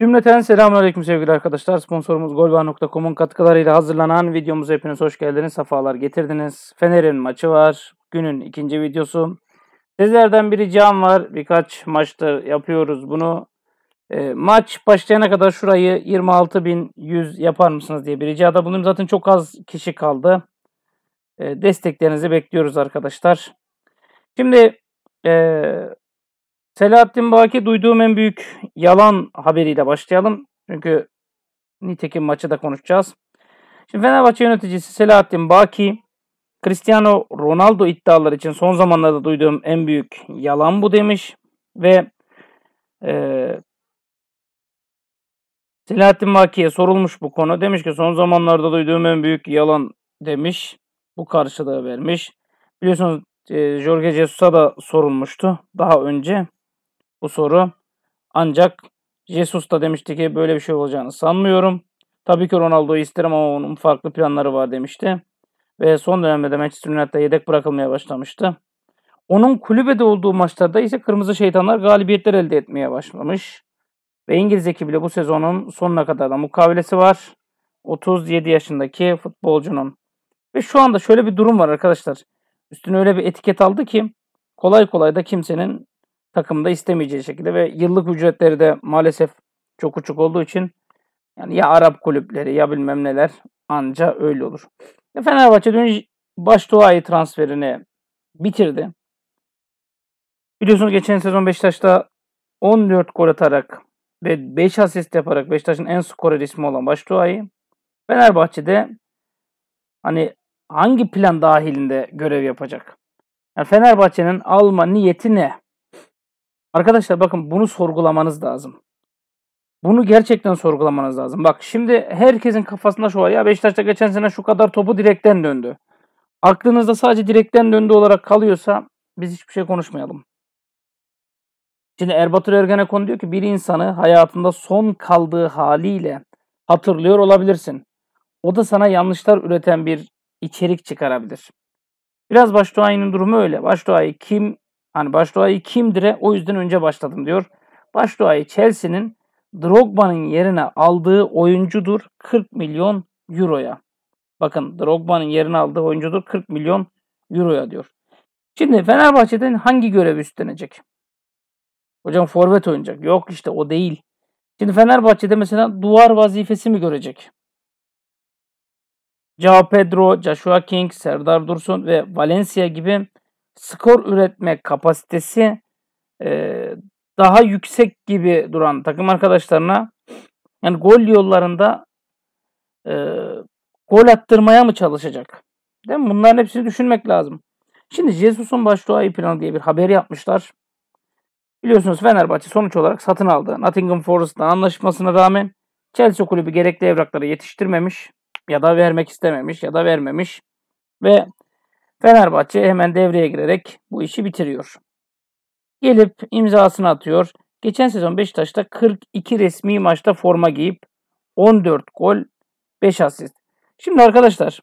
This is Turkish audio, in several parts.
Cümleten selamünaleyküm sevgili arkadaşlar. Sponsorumuz golba.com'un katkılarıyla hazırlanan videomuza hepiniz hoş geldiniz. Safalar getirdiniz. Fener'in maçı var. Günün ikinci videosu. Sizlerden bir ricam var. Birkaç maçta yapıyoruz bunu. E, maç başlayana kadar şurayı 26.100 yapar mısınız diye bir ricada bulundum. Zaten çok az kişi kaldı. E, desteklerinizi bekliyoruz arkadaşlar. Şimdi e, Selahattin Baki duyduğum en büyük yalan haberiyle başlayalım. Çünkü nitekim maçı da konuşacağız. Şimdi Fenerbahçe yöneticisi Selahattin Baki, Cristiano Ronaldo iddiaları için son zamanlarda duyduğum en büyük yalan bu demiş. Ve e, Selahattin Baki'ye sorulmuş bu konu. Demiş ki son zamanlarda duyduğum en büyük yalan demiş. Bu karşılığı vermiş. Biliyorsunuz e, Jorge Jesus'a da sorulmuştu daha önce bu soru. Ancak Jesus da demişti ki böyle bir şey olacağını sanmıyorum. Tabii ki Ronaldo'yu isterim ama onun farklı planları var demişti. Ve son dönemde de Manchester United'da yedek bırakılmaya başlamıştı. Onun kulübede olduğu maçlarda ise Kırmızı Şeytanlar galibiyetler elde etmeye başlamış. Ve İngiliz ekibiyle bu sezonun sonuna kadar da mukavelesi var. 37 yaşındaki futbolcunun. Ve şu anda şöyle bir durum var arkadaşlar. Üstüne öyle bir etiket aldı ki kolay kolay da kimsenin takımda istemeyeceği şekilde ve yıllık ücretleri de maalesef çok uçuk olduğu için yani ya Arap kulüpleri ya bilmem neler anca öyle olur. E Fenerbahçe dün baş Başdoğa'yı transferini bitirdi. Biliyorsunuz geçen sezon Beşiktaş'ta 14 gol atarak ve 5 asist yaparak Beşiktaş'ın en skorer ismi olan Başdoğa'yı Fenerbahçe'de hani hangi plan dahilinde görev yapacak? Yani Fenerbahçe'nin alma niyeti ne? Arkadaşlar bakın bunu sorgulamanız lazım. Bunu gerçekten sorgulamanız lazım. Bak şimdi herkesin kafasında şu var. Ya Beşiktaş'ta geçen sene şu kadar topu direkten döndü. Aklınızda sadece direkten döndü olarak kalıyorsa biz hiçbir şey konuşmayalım. Şimdi Erbatur Ergenekon diyor ki bir insanı hayatında son kaldığı haliyle hatırlıyor olabilirsin. O da sana yanlışlar üreten bir içerik çıkarabilir. Biraz Başdoğay'ın durumu öyle. Başdoğay'ı kim Hani başduayı kimdire o yüzden önce başladım diyor. Başduayı Chelsea'nin Drogba'nın yerine aldığı oyuncudur 40 milyon euroya. Bakın Drogba'nın yerine aldığı oyuncudur 40 milyon euroya diyor. Şimdi Fenerbahçe'den hangi görevi üstlenecek? Hocam forvet oynayacak. Yok işte o değil. Şimdi Fenerbahçe'de mesela duvar vazifesi mi görecek? Cao Pedro, Joshua King, Serdar Dursun ve Valencia gibi skor üretme kapasitesi e, daha yüksek gibi duran takım arkadaşlarına yani gol yollarında e, gol attırmaya mı çalışacak? Değil mi? Bunların hepsini düşünmek lazım. Şimdi Jesus'un başlığı ayı planı diye bir haber yapmışlar. Biliyorsunuz Fenerbahçe sonuç olarak satın aldı. Nottingham Forest'tan anlaşmasına rağmen Chelsea kulübü gerekli evrakları yetiştirmemiş ya da vermek istememiş ya da vermemiş ve Fenerbahçe hemen devreye girerek bu işi bitiriyor. Gelip imzasını atıyor. Geçen sezon Beşiktaş'ta 42 resmi maçta forma giyip 14 gol 5 asist. Şimdi arkadaşlar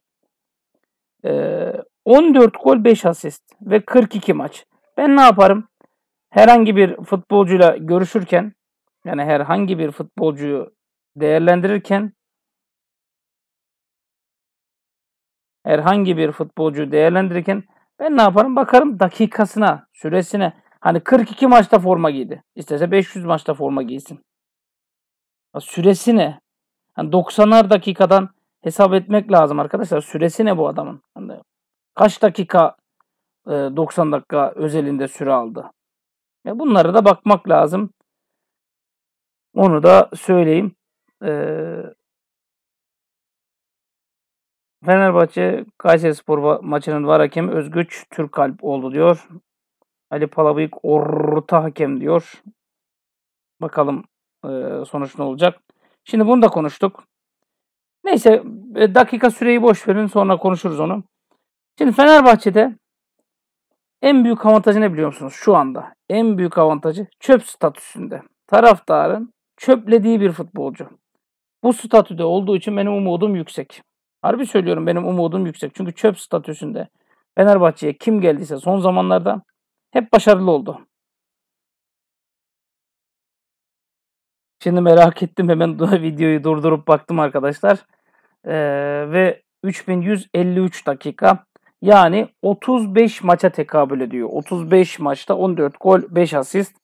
14 e, gol 5 asist ve 42 maç. Ben ne yaparım? Herhangi bir futbolcuyla görüşürken yani herhangi bir futbolcuyu değerlendirirken herhangi bir futbolcuyu değerlendirirken ben ne yaparım? Bakarım dakikasına, süresine. Hani 42 maçta forma giydi. İstese 500 maçta forma giysin. süresine ne? Hani 90'ar dakikadan hesap etmek lazım arkadaşlar. süresine bu adamın? Yani kaç dakika 90 e, dakika özelinde süre aldı? Ya bunlara da bakmak lazım. Onu da söyleyeyim. Ee, Fenerbahçe Kayserispor maçının var hakemi Özgüç Türkalp oldu diyor. Ali Palabıyık orta hakem diyor. Bakalım e, sonuç ne olacak. Şimdi bunu da konuştuk. Neyse e, dakika süreyi boş verin sonra konuşuruz onu. Şimdi Fenerbahçe'de en büyük avantajı ne biliyor musunuz şu anda? En büyük avantajı çöp statüsünde. Taraftarın çöplediği bir futbolcu. Bu statüde olduğu için benim umudum yüksek. Harbi söylüyorum benim umudum yüksek. Çünkü çöp statüsünde Fenerbahçe'ye kim geldiyse son zamanlarda hep başarılı oldu. Şimdi merak ettim hemen videoyu durdurup baktım arkadaşlar. Ee, ve 3153 dakika yani 35 maça tekabül ediyor. 35 maçta 14 gol 5 asist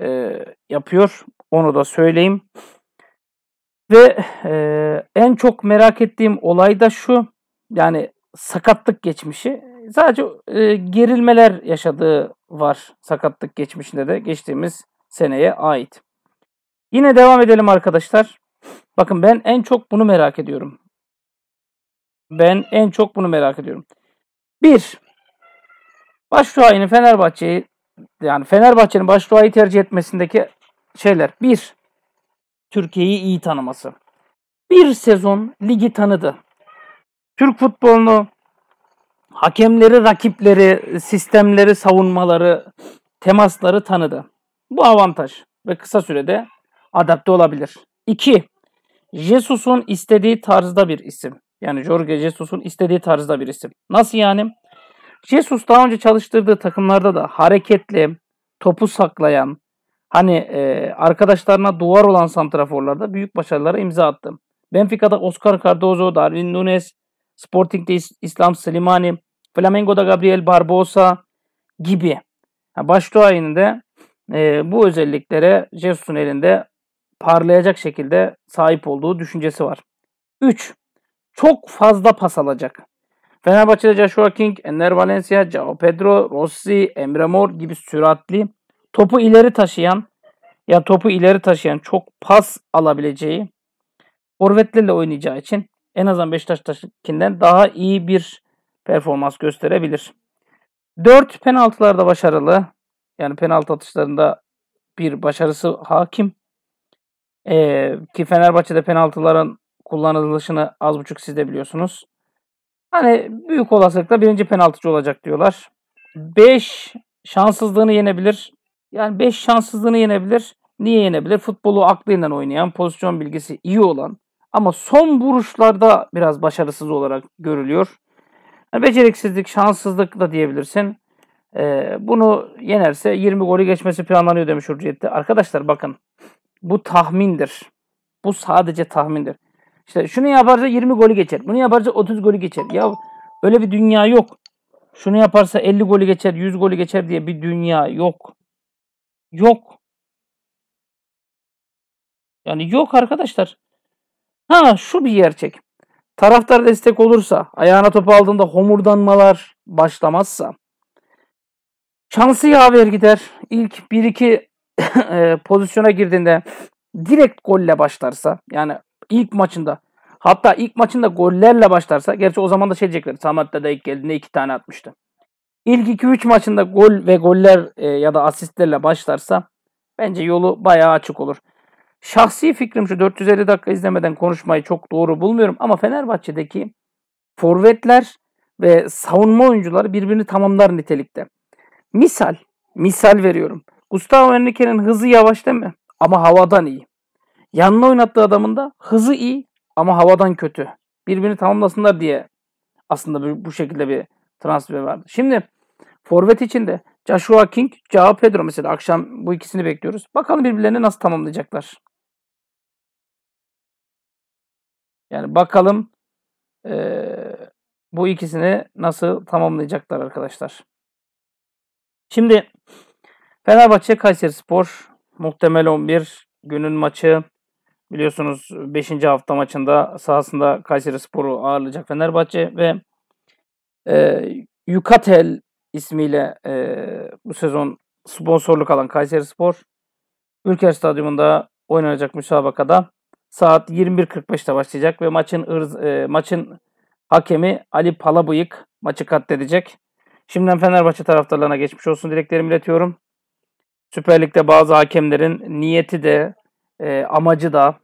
e, yapıyor. Onu da söyleyeyim. Ve e, en çok merak ettiğim olay da şu. Yani sakatlık geçmişi. Sadece e, gerilmeler yaşadığı var sakatlık geçmişinde de geçtiğimiz seneye ait. Yine devam edelim arkadaşlar. Bakın ben en çok bunu merak ediyorum. Ben en çok bunu merak ediyorum. Bir Baş duayını Fenerbahçe'yi yani Fenerbahçe'nin baş duayı tercih etmesindeki şeyler. Bir Türkiye'yi iyi tanıması. Bir sezon ligi tanıdı. Türk futbolunu hakemleri, rakipleri, sistemleri, savunmaları, temasları tanıdı. Bu avantaj ve kısa sürede adapte olabilir. 2. Jesus'un istediği tarzda bir isim. Yani Jorge Jesus'un istediği tarzda bir isim. Nasıl yani? Jesus daha önce çalıştırdığı takımlarda da hareketli, topu saklayan, Hani e, arkadaşlarına duvar olan santraforlarda büyük başarılara imza attı. Benfica'da Oscar Cardozo, Darwin Nunes, Sporting'de İslam Slimani, Flamengo'da Gabriel Barbosa gibi. Başta Başdoğan'ın e, bu özelliklere Jesus'un elinde parlayacak şekilde sahip olduğu düşüncesi var. 3. Çok fazla pas alacak. Fenerbahçe'de Joshua King, Enner Valencia, Cao Pedro, Rossi, Emre Mor gibi süratli topu ileri taşıyan ya topu ileri taşıyan çok pas alabileceği forvetlerle oynayacağı için en azından Beşiktaş'takinden daha iyi bir performans gösterebilir. 4 penaltılarda başarılı. Yani penaltı atışlarında bir başarısı hakim. Ee, ki Fenerbahçe'de penaltıların kullanılışını az buçuk siz de biliyorsunuz. Hani büyük olasılıkla birinci penaltıcı olacak diyorlar. 5 şanssızlığını yenebilir. Yani 5 şanssızlığını yenebilir. Niye yenebilir? Futbolu aklıyla oynayan, pozisyon bilgisi iyi olan ama son vuruşlarda biraz başarısız olarak görülüyor. Yani beceriksizlik, şanssızlık da diyebilirsin. Ee, bunu yenerse 20 golü geçmesi planlanıyor demiş Hürriyet'te. Arkadaşlar bakın bu tahmindir. Bu sadece tahmindir. İşte şunu yaparsa 20 golü geçer. Bunu yaparsa 30 golü geçer. Ya öyle bir dünya yok. Şunu yaparsa 50 golü geçer, 100 golü geçer diye bir dünya yok. Yok. Yani yok arkadaşlar. Ha şu bir gerçek. Taraftar destek olursa, ayağına topu aldığında homurdanmalar başlamazsa, şansı yaver gider. İlk 1-2 e, pozisyona girdiğinde direkt golle başlarsa, yani ilk maçında, hatta ilk maçında gollerle başlarsa, gerçi o zaman da şey diyecekler, Samat'ta da ilk geldiğinde iki tane atmıştı ilk 2-3 maçında gol ve goller e, ya da asistlerle başlarsa bence yolu bayağı açık olur. Şahsi fikrim şu 450 dakika izlemeden konuşmayı çok doğru bulmuyorum ama Fenerbahçe'deki forvetler ve savunma oyuncuları birbirini tamamlar nitelikte. Misal, misal veriyorum. Gustavo Henrique'nin hızı yavaş değil mi? Ama havadan iyi. Yanına oynattığı adamın da hızı iyi ama havadan kötü. Birbirini tamamlasınlar diye aslında bu şekilde bir Transfer vardı. Şimdi forvet içinde Joshua King, Cao Pedro mesela akşam bu ikisini bekliyoruz. Bakalım birbirlerini nasıl tamamlayacaklar. Yani bakalım ee, bu ikisini nasıl tamamlayacaklar arkadaşlar. Şimdi Fenerbahçe Kayseri Spor muhtemel 11 günün maçı biliyorsunuz 5. hafta maçında sahasında Kayseri Spor'u ağırlayacak Fenerbahçe ve e, Yukatel ismiyle e, bu sezon sponsorluk alan Kayseri Spor Ülker Stadyumunda oynanacak müsabakada saat 21.45'te başlayacak ve maçın ırz, e, maçın hakemi Ali Palabıyık maçı katledecek. Şimdiden Fenerbahçe taraftarlarına geçmiş olsun dileklerimi iletiyorum. Süper Lig'de bazı hakemlerin niyeti de, e, amacı da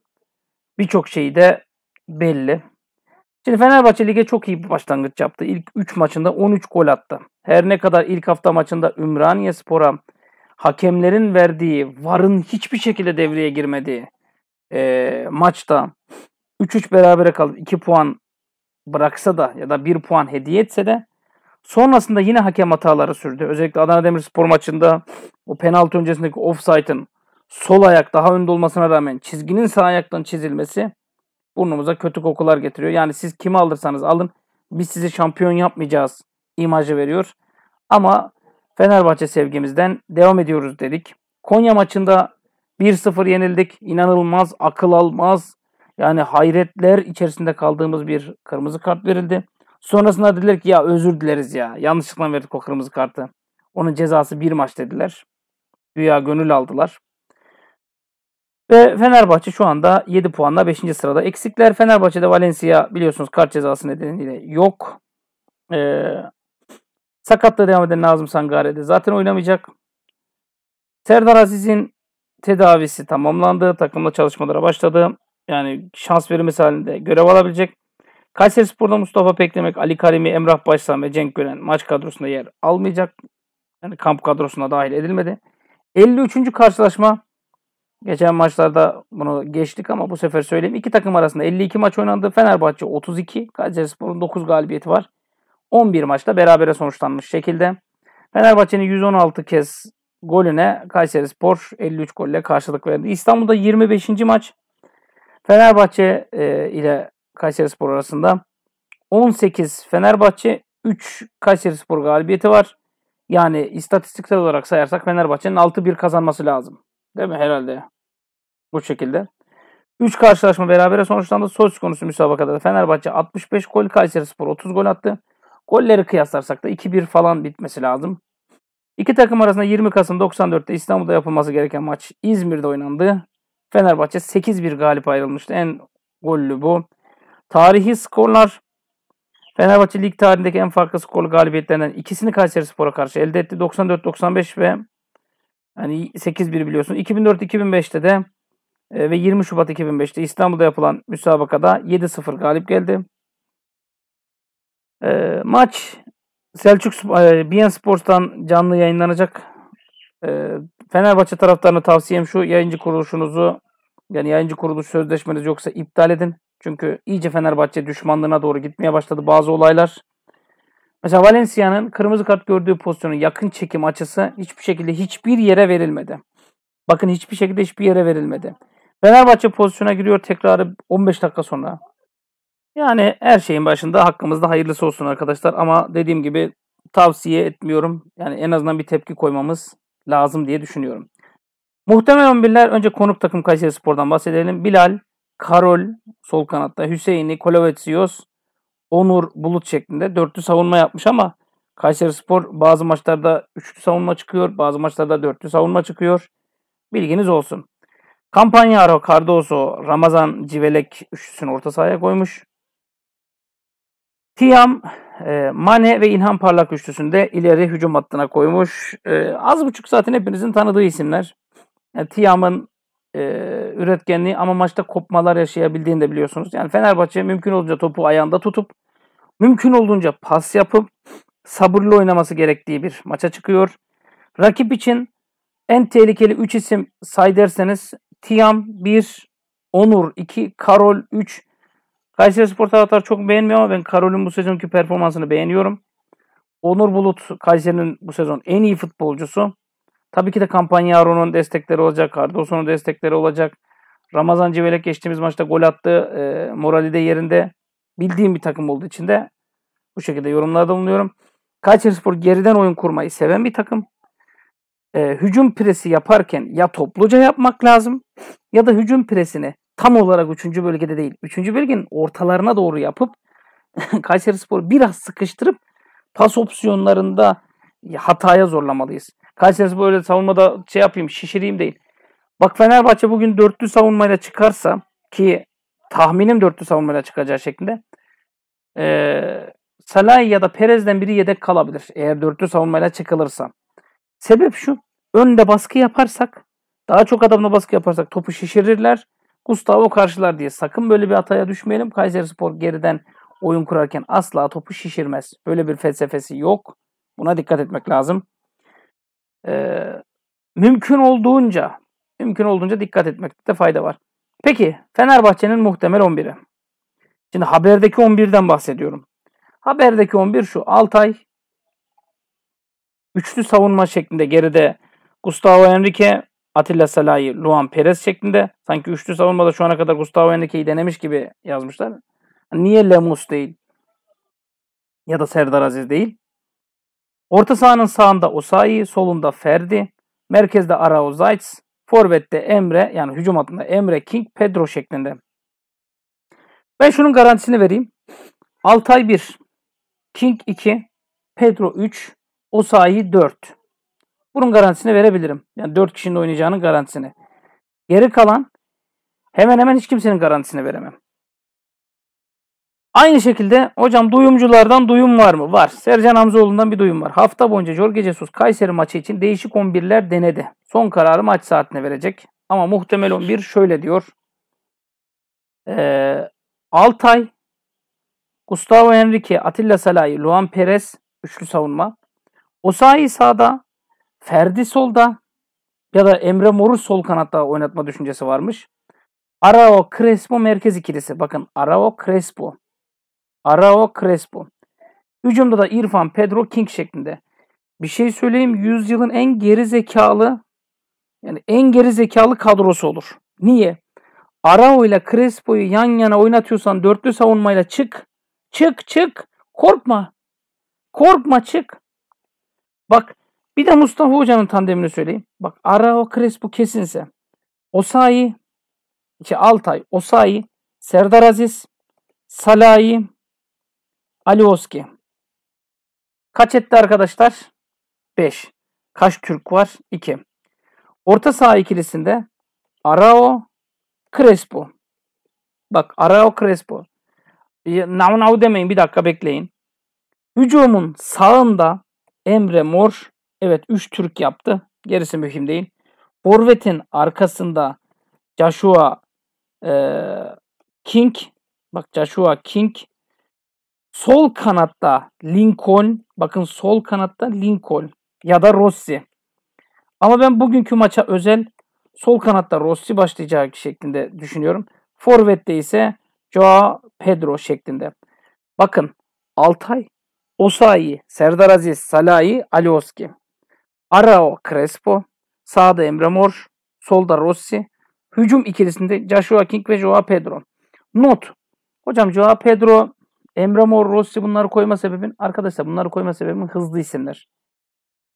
birçok şeyi de belli. Şimdi Fenerbahçe lige çok iyi bir başlangıç yaptı. İlk 3 maçında 13 gol attı. Her ne kadar ilk hafta maçında Ümraniye Spor'a hakemlerin verdiği, VAR'ın hiçbir şekilde devreye girmediği e, maçta 3-3 berabere kalıp 2 puan bıraksa da ya da 1 puan hediye etse de sonrasında yine hakem hataları sürdü. Özellikle Adana Demirspor maçında o penaltı öncesindeki offside'ın sol ayak daha önde olmasına rağmen çizginin sağ ayaktan çizilmesi burnumuza kötü kokular getiriyor. Yani siz kimi alırsanız alın biz sizi şampiyon yapmayacağız imajı veriyor. Ama Fenerbahçe sevgimizden devam ediyoruz dedik. Konya maçında 1-0 yenildik. İnanılmaz, akıl almaz. Yani hayretler içerisinde kaldığımız bir kırmızı kart verildi. Sonrasında dediler ki ya özür dileriz ya. Yanlışlıkla verdik o kırmızı kartı. Onun cezası bir maç dediler. Güya gönül aldılar. Ve Fenerbahçe şu anda 7 puanla 5. sırada. Eksikler Fenerbahçe'de Valencia biliyorsunuz kart cezası nedeniyle yok. Ee, sakatla devam eden Nazım Sangare'de zaten oynamayacak. Serdar Aziz'in tedavisi tamamlandı. Takımla çalışmalara başladı. Yani şans verilmesi halinde görev alabilecek. Kayseri Spor'da Mustafa Peklemek, Ali Karimi, Emrah Başsam ve Cenk Gören maç kadrosunda yer almayacak. Yani kamp kadrosuna dahil edilmedi. 53. karşılaşma Geçen maçlarda bunu geçtik ama bu sefer söyleyeyim. İki takım arasında 52 maç oynandı. Fenerbahçe 32, Kayserispor'un 9 galibiyeti var. 11 maçta berabere sonuçlanmış şekilde. Fenerbahçe'nin 116 kez golüne Kayserispor 53 golle karşılık verdi. İstanbul'da 25. maç Fenerbahçe e, ile Kayserispor arasında 18 Fenerbahçe 3 Kayserispor galibiyeti var. Yani istatistiksel olarak sayarsak Fenerbahçe'nin 6-1 kazanması lazım. Değil mi herhalde? Bu şekilde. 3 karşılaşma berabere sonuçlandı. Söz konusu müsabakada Fenerbahçe 65 gol, Kayseri Spor 30 gol attı. Golleri kıyaslarsak da 2-1 falan bitmesi lazım. İki takım arasında 20 Kasım 94'te İstanbul'da yapılması gereken maç İzmir'de oynandı. Fenerbahçe 8-1 galip ayrılmıştı. En gollü bu. Tarihi skorlar Fenerbahçe lig tarihindeki en farklı skorlu galibiyetlerinden ikisini Kayseri Spor'a karşı elde etti. 94-95 ve yani 8-1 biliyorsun. 2004-2005'te de e, ve 20 Şubat 2005'te İstanbul'da yapılan müsabakada 7-0 galip geldi. E, maç Selçuk e, Sports'tan canlı yayınlanacak. E, Fenerbahçe taraftarına tavsiyem şu yayıncı kuruluşunuzu yani yayıncı kuruluş sözleşmeniz yoksa iptal edin. Çünkü iyice Fenerbahçe düşmanlığına doğru gitmeye başladı bazı olaylar. Mesela Valencia'nın kırmızı kart gördüğü pozisyonun yakın çekim açısı hiçbir şekilde hiçbir yere verilmedi. Bakın hiçbir şekilde hiçbir yere verilmedi. Fenerbahçe pozisyona giriyor tekrarı 15 dakika sonra. Yani her şeyin başında hakkımızda hayırlısı olsun arkadaşlar ama dediğim gibi tavsiye etmiyorum. Yani en azından bir tepki koymamız lazım diye düşünüyorum. Muhtemel 11'ler önce konuk takım Kayseri Spor'dan bahsedelim. Bilal, Karol sol kanatta, Hüseyin'i, Kolovetsios, Onur, Bulut şeklinde dörtlü savunma yapmış ama Kayseri Spor bazı maçlarda üçlü savunma çıkıyor, bazı maçlarda dörtlü savunma çıkıyor. Bilginiz olsun. Kampanya Campagnaro, Cardoso, Ramazan, Civelek üçlüsünü orta sahaya koymuş. Tiam, e, Mane ve İlhan Parlak de ileri hücum hattına koymuş. E, az buçuk zaten hepinizin tanıdığı isimler. Yani e, Tiam'ın e, üretkenliği ama maçta kopmalar yaşayabildiğini de biliyorsunuz. Yani Fenerbahçe mümkün olduğunca topu ayağında tutup mümkün olduğunca pas yapıp sabırlı oynaması gerektiği bir maça çıkıyor. Rakip için en tehlikeli 3 isim say derseniz Tiam 1, Onur 2, Karol 3. Kayseri Spor taraftarı çok beğenmiyor ama ben Karol'ün bu sezonki performansını beğeniyorum. Onur Bulut Kayseri'nin bu sezon en iyi futbolcusu. Tabii ki de kampanya Aron'un destekleri olacak. Cardoso'nun destekleri olacak. Ramazan Civelek geçtiğimiz maçta gol attı. E, morali de yerinde. Bildiğim bir takım olduğu için de bu şekilde yorumlarda bulunuyorum. Kayseri Spor geriden oyun kurmayı seven bir takım e, hücum presi yaparken ya topluca yapmak lazım ya da hücum presini tam olarak 3. bölgede değil 3. bölgenin ortalarına doğru yapıp Kayseri Spor'u biraz sıkıştırıp pas opsiyonlarında hataya zorlamalıyız. Kayseri Spor öyle savunmada şey yapayım şişireyim değil. Bak Fenerbahçe bugün dörtlü savunmayla çıkarsa ki tahminim dörtlü savunmayla çıkacağı şeklinde e, Salah ya da Perez'den biri yedek kalabilir. Eğer dörtlü savunmayla çıkılırsa. Sebep şu. Önde baskı yaparsak, daha çok adamla baskı yaparsak topu şişirirler. Gustavo karşılar diye. Sakın böyle bir hataya düşmeyelim. Kayseri Spor geriden oyun kurarken asla topu şişirmez. Böyle bir felsefesi yok. Buna dikkat etmek lazım. Ee, mümkün olduğunca mümkün olduğunca dikkat etmekte fayda var. Peki Fenerbahçe'nin muhtemel 11'i. Şimdi haberdeki 11'den bahsediyorum. Haberdeki 11 şu. Altay, üçlü savunma şeklinde geride Gustavo Henrique, Atilla Salahi, Luan Perez şeklinde. Sanki üçlü savunmada şu ana kadar Gustavo Henrique'yi denemiş gibi yazmışlar. Niye Lemus değil? Ya da Serdar Aziz değil. Orta sahanın sağında Osayi, solunda Ferdi, merkezde Arao Zayt's, forvette Emre yani hücum hattında Emre, King, Pedro şeklinde. Ben şunun garantisini vereyim. Altay 1, King 2, Pedro 3, o sayı 4. Bunun garantisini verebilirim. Yani 4 kişinin oynayacağının garantisini. Geri kalan hemen hemen hiç kimsenin garantisini veremem. Aynı şekilde hocam duyumculardan duyum var mı? Var. Sercan Hamzoğlu'ndan bir duyum var. Hafta boyunca Jorge Jesus Kayseri maçı için değişik 11'ler denedi. Son kararı maç saatine verecek. Ama muhtemel 11 şöyle diyor. Ee, Altay, Gustavo Henrique, Atilla Salay, Luan Perez üçlü savunma. Osayi sağda, Ferdi solda ya da Emre Mor'u sol kanatta oynatma düşüncesi varmış. Arao Crespo merkez ikilisi. Bakın Arao Crespo. Arao Crespo. Hücumda da İrfan Pedro King şeklinde. Bir şey söyleyeyim yüzyılın en geri zekalı yani en geri zekalı kadrosu olur. Niye? Arao ile Crespo'yu yan yana oynatıyorsan dörtlü savunmayla çık. Çık çık. Korkma. Korkma çık. Bak bir de Mustafa Hoca'nın tandemini söyleyeyim. Bak Arao Crespo kesinse. Osayi, işte Altay, Osayi, Serdar Aziz, Salahi, Alioski. Kaç etti arkadaşlar? 5. Kaç Türk var? 2. Orta saha ikilisinde Arao, Crespo. Bak Arao Crespo. Now now demeyin bir dakika bekleyin. Hücumun sağında Emre Mor evet 3 Türk yaptı. Gerisi mühim değil. Forvet'in arkasında Joshua e, King bak Joshua King sol kanatta Lincoln bakın sol kanatta Lincoln ya da Rossi. Ama ben bugünkü maça özel sol kanatta Rossi başlayacağı şeklinde düşünüyorum. Forvet'te ise Joao Pedro şeklinde. Bakın Altay Osayi, Serdar Aziz, Salahi, Alioski. Arao, Crespo. Sağda Emre Mor. Solda Rossi. Hücum ikilisinde Joshua King ve Joao Pedro. Not. Hocam Joao Pedro, Emre Mor, Rossi bunları koyma sebebin arkadaşlar bunları koyma sebebin hızlı isimler.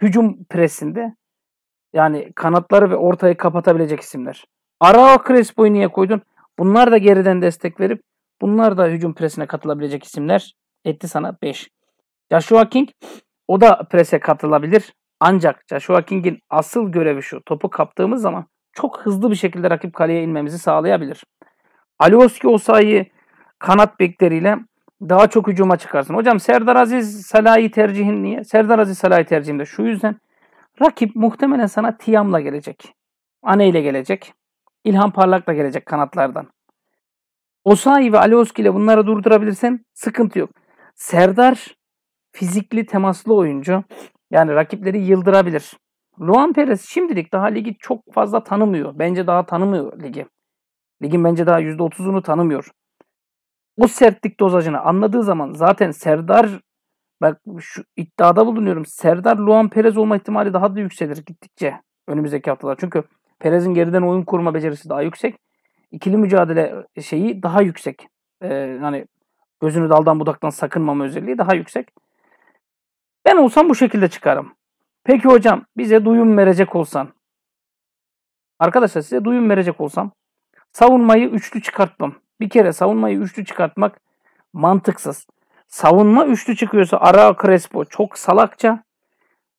Hücum presinde yani kanatları ve ortayı kapatabilecek isimler. Arao Crespo'yu niye koydun? Bunlar da geriden destek verip bunlar da hücum presine katılabilecek isimler. Etti sana 5. Joshua King o da prese katılabilir. Ancak Joshua King'in asıl görevi şu. Topu kaptığımız zaman çok hızlı bir şekilde rakip kaleye inmemizi sağlayabilir. Alioski o Osayi kanat bekleriyle daha çok hücuma çıkarsın. Hocam Serdar Aziz Salah'ı tercihin niye? Serdar Aziz Salah'ı tercihimde şu yüzden rakip muhtemelen sana Tiam'la gelecek. Ane ile gelecek. İlhan Parlak'la gelecek kanatlardan. Osayi ve Alioski ile bunları durdurabilirsen sıkıntı yok. Serdar fizikli temaslı oyuncu. Yani rakipleri yıldırabilir. Luan Perez şimdilik daha ligi çok fazla tanımıyor. Bence daha tanımıyor ligi. Ligin bence daha %30'unu tanımıyor. O sertlik dozajını anladığı zaman zaten Serdar bak şu iddiada bulunuyorum. Serdar Luan Perez olma ihtimali daha da yükselir gittikçe önümüzdeki haftalar. Çünkü Perez'in geriden oyun kurma becerisi daha yüksek. İkili mücadele şeyi daha yüksek. Ee, hani gözünü daldan budaktan sakınmama özelliği daha yüksek. Ben olsam bu şekilde çıkarım. Peki hocam bize duyum verecek olsan. Arkadaşlar size duyum verecek olsam savunmayı üçlü çıkartmam. Bir kere savunmayı üçlü çıkartmak mantıksız. Savunma üçlü çıkıyorsa Ara Crespo çok salakça.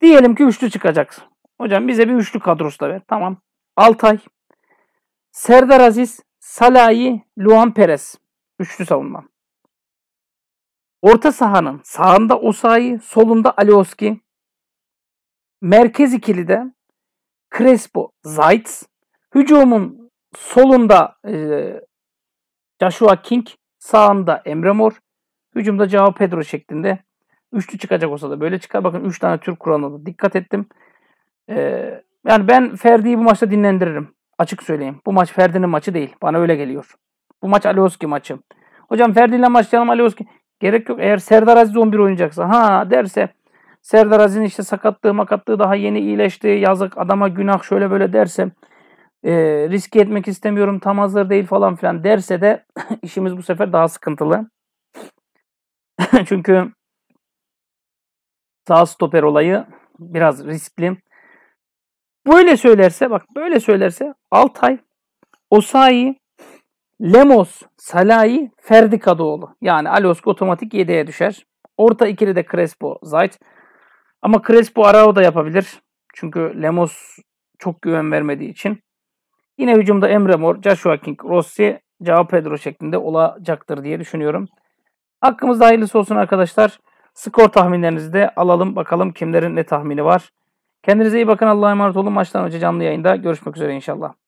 Diyelim ki üçlü çıkacaksın, Hocam bize bir üçlü kadrosu da ver. Tamam. Altay, Serdar Aziz, Salahi, Luan Perez. Üçlü savunma. Orta sahanın sağında Osayi, solunda Alioski. Merkez ikilide Crespo, Zaitz. Hücumun solunda e, Joshua King, sağında Emre Mor. Hücumda Cao Pedro şeklinde. Üçlü çıkacak olsa da böyle çıkar. Bakın üç tane Türk kuralına da dikkat ettim. Ee, yani ben Ferdi'yi bu maçta dinlendiririm. Açık söyleyeyim. Bu maç Ferdi'nin maçı değil. Bana öyle geliyor. Bu maç Alioski maçı. Hocam Ferdi ile başlayalım Alioski. Gerek yok. Eğer Serdar Aziz 11 oynayacaksa ha derse Serdar Aziz'in işte sakatlığı makatlığı daha yeni iyileşti. Yazık adama günah şöyle böyle derse e, riske etmek istemiyorum tam hazır değil falan filan derse de işimiz bu sefer daha sıkıntılı. Çünkü sağ stoper olayı biraz riskli. Böyle söylerse bak böyle söylerse Altay, Osayi, Lemos, Salahi, Ferdi Kadıoğlu. Yani Aliosk otomatik 7'ye düşer. Orta ikili de Crespo, Zayt. Ama Crespo Arao da yapabilir. Çünkü Lemos çok güven vermediği için. Yine hücumda Emre Mor, Joshua King, Rossi, Cao Pedro şeklinde olacaktır diye düşünüyorum. Hakkımızda hayırlısı olsun arkadaşlar. Skor tahminlerinizi de alalım bakalım kimlerin ne tahmini var. Kendinize iyi bakın. Allah'a emanet olun. Maçtan önce canlı yayında görüşmek üzere inşallah.